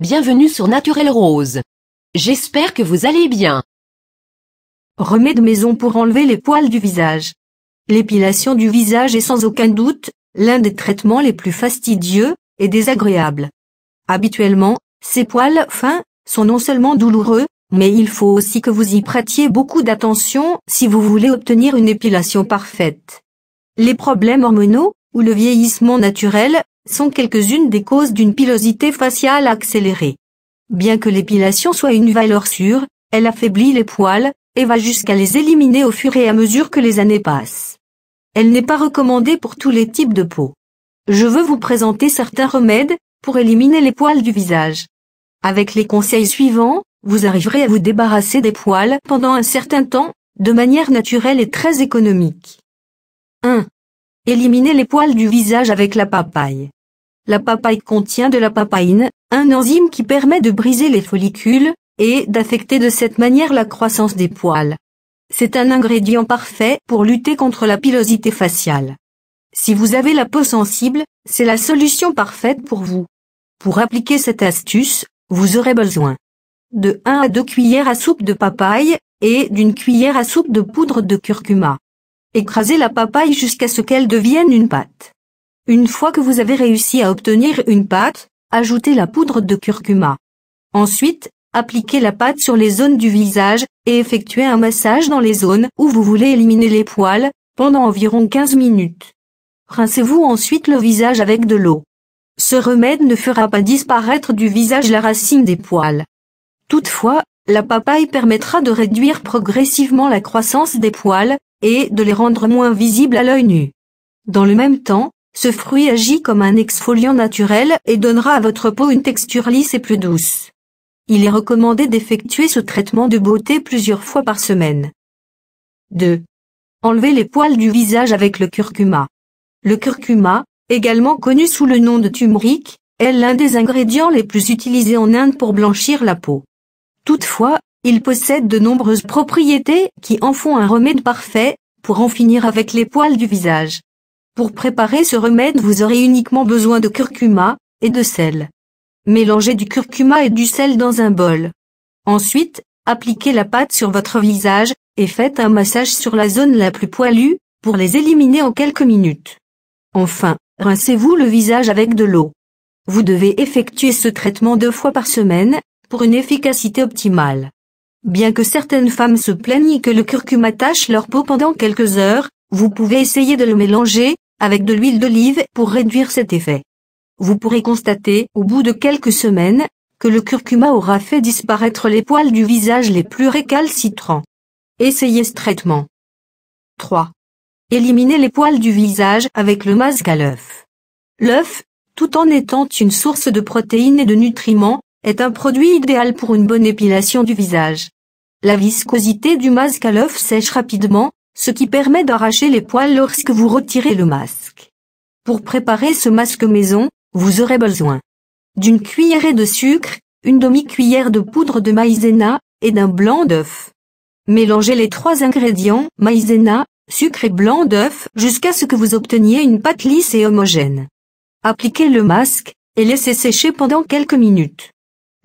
Bienvenue sur Naturel Rose. J'espère que vous allez bien. Remède maison pour enlever les poils du visage. L'épilation du visage est sans aucun doute l'un des traitements les plus fastidieux et désagréables. Habituellement, ces poils fins sont non seulement douloureux, mais il faut aussi que vous y prêtiez beaucoup d'attention si vous voulez obtenir une épilation parfaite. Les problèmes hormonaux ou le vieillissement naturel sont quelques-unes des causes d'une pilosité faciale accélérée. Bien que l'épilation soit une valeur sûre, elle affaiblit les poils et va jusqu'à les éliminer au fur et à mesure que les années passent. Elle n'est pas recommandée pour tous les types de peau. Je veux vous présenter certains remèdes pour éliminer les poils du visage. Avec les conseils suivants, vous arriverez à vous débarrasser des poils pendant un certain temps, de manière naturelle et très économique. 1. Éliminer les poils du visage avec la papaye. La papaye contient de la papaïne, un enzyme qui permet de briser les follicules et d'affecter de cette manière la croissance des poils. C'est un ingrédient parfait pour lutter contre la pilosité faciale. Si vous avez la peau sensible, c'est la solution parfaite pour vous. Pour appliquer cette astuce, vous aurez besoin de 1 à 2 cuillères à soupe de papaye et d'une cuillère à soupe de poudre de curcuma. Écrasez la papaye jusqu'à ce qu'elle devienne une pâte. Une fois que vous avez réussi à obtenir une pâte, ajoutez la poudre de curcuma. Ensuite, appliquez la pâte sur les zones du visage et effectuez un massage dans les zones où vous voulez éliminer les poils pendant environ 15 minutes. Rincez-vous ensuite le visage avec de l'eau. Ce remède ne fera pas disparaître du visage la racine des poils. Toutefois, la papaye permettra de réduire progressivement la croissance des poils et de les rendre moins visibles à l'œil nu. Dans le même temps, ce fruit agit comme un exfoliant naturel et donnera à votre peau une texture lisse et plus douce. Il est recommandé d'effectuer ce traitement de beauté plusieurs fois par semaine. 2. Enlever les poils du visage avec le curcuma. Le curcuma, également connu sous le nom de turmeric, est l'un des ingrédients les plus utilisés en Inde pour blanchir la peau. Toutefois, il possède de nombreuses propriétés qui en font un remède parfait pour en finir avec les poils du visage. Pour préparer ce remède vous aurez uniquement besoin de curcuma et de sel. Mélangez du curcuma et du sel dans un bol. Ensuite, appliquez la pâte sur votre visage et faites un massage sur la zone la plus poilue pour les éliminer en quelques minutes. Enfin, rincez-vous le visage avec de l'eau. Vous devez effectuer ce traitement deux fois par semaine pour une efficacité optimale. Bien que certaines femmes se plaignent que le curcuma tâche leur peau pendant quelques heures, vous pouvez essayer de le mélanger avec de l'huile d'olive pour réduire cet effet. Vous pourrez constater, au bout de quelques semaines, que le curcuma aura fait disparaître les poils du visage les plus récalcitrants. Essayez ce traitement. 3. Éliminez les poils du visage avec le masque à l'œuf. L'œuf, tout en étant une source de protéines et de nutriments, est un produit idéal pour une bonne épilation du visage. La viscosité du masque à l'œuf sèche rapidement, ce qui permet d'arracher les poils lorsque vous retirez le masque. Pour préparer ce masque maison, vous aurez besoin d'une cuillerée de sucre, une demi-cuillère de poudre de maïzena et d'un blanc d'œuf. Mélangez les trois ingrédients, maïzena, sucre et blanc d'œuf, jusqu'à ce que vous obteniez une pâte lisse et homogène. Appliquez le masque et laissez sécher pendant quelques minutes.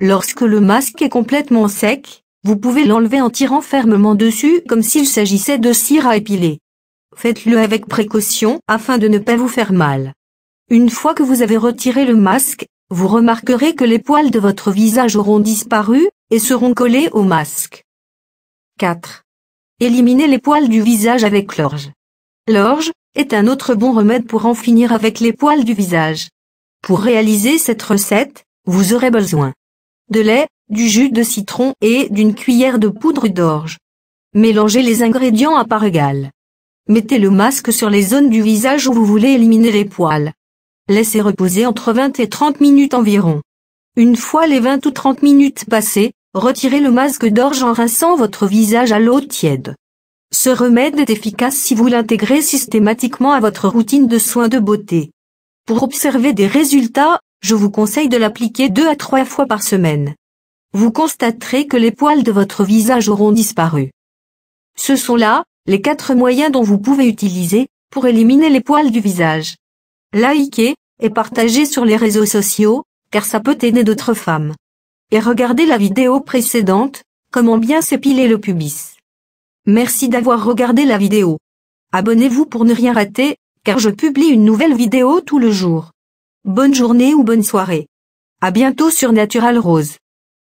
Lorsque le masque est complètement sec, vous pouvez l'enlever en tirant fermement dessus comme s'il s'agissait de cire à épiler. Faites-le avec précaution afin de ne pas vous faire mal. Une fois que vous avez retiré le masque, vous remarquerez que les poils de votre visage auront disparu et seront collés au masque. 4. Éliminez les poils du visage avec l'orge. L'orge est un autre bon remède pour en finir avec les poils du visage. Pour réaliser cette recette, vous aurez besoin de lait, du jus de citron et d'une cuillère de poudre d'orge. Mélangez les ingrédients à part égale. Mettez le masque sur les zones du visage où vous voulez éliminer les poils. Laissez reposer entre 20 et 30 minutes environ. Une fois les 20 ou 30 minutes passées, retirez le masque d'orge en rinçant votre visage à l'eau tiède. Ce remède est efficace si vous l'intégrez systématiquement à votre routine de soins de beauté. Pour observer des résultats, je vous conseille de l'appliquer deux à trois fois par semaine. Vous constaterez que les poils de votre visage auront disparu. Ce sont là, les quatre moyens dont vous pouvez utiliser, pour éliminer les poils du visage. Likez, et partagez sur les réseaux sociaux, car ça peut aider d'autres femmes. Et regardez la vidéo précédente, comment bien s'épiler le pubis. Merci d'avoir regardé la vidéo. Abonnez-vous pour ne rien rater, car je publie une nouvelle vidéo tout le jour. Bonne journée ou bonne soirée. À bientôt sur Natural Rose.